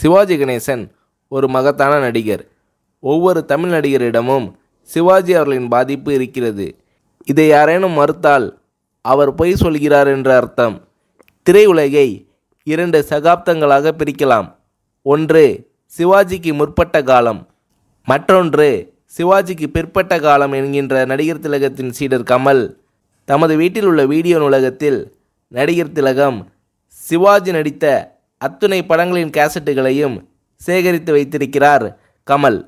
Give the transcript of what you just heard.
சிவாஜி கணேசன் ஒரு மகத்தான நடிகர் ஒவ்வொரு தமிழ் நடிகரிடமும் சிவாஜி அவர்களின் பாதிப்பு இருக்கிறது இதை யாரேனும் மறுத்தால் அவர் பொய் சொல்கிறார் என்ற அர்த்தம் திரையுலகை இரண்டு சகாப்தங்களாக பிரிக்கலாம் ஒன்று சிவாஜிக்கு முற்பட்ட காலம் மற்றொன்று சிவாஜிக்கு பிற்பட்ட காலம் என்கின்ற நடிகர் திலகத்தின் சீடர் கமல் தமது வீட்டில் உள்ள வீடியோ நூலகத்தில் நடிகர் திலகம் சிவாஜி நடித்த அத்துணை படங்களின் கேசட்டுகளையும் சேகரித்து வைத்திருக்கிறார் கமல்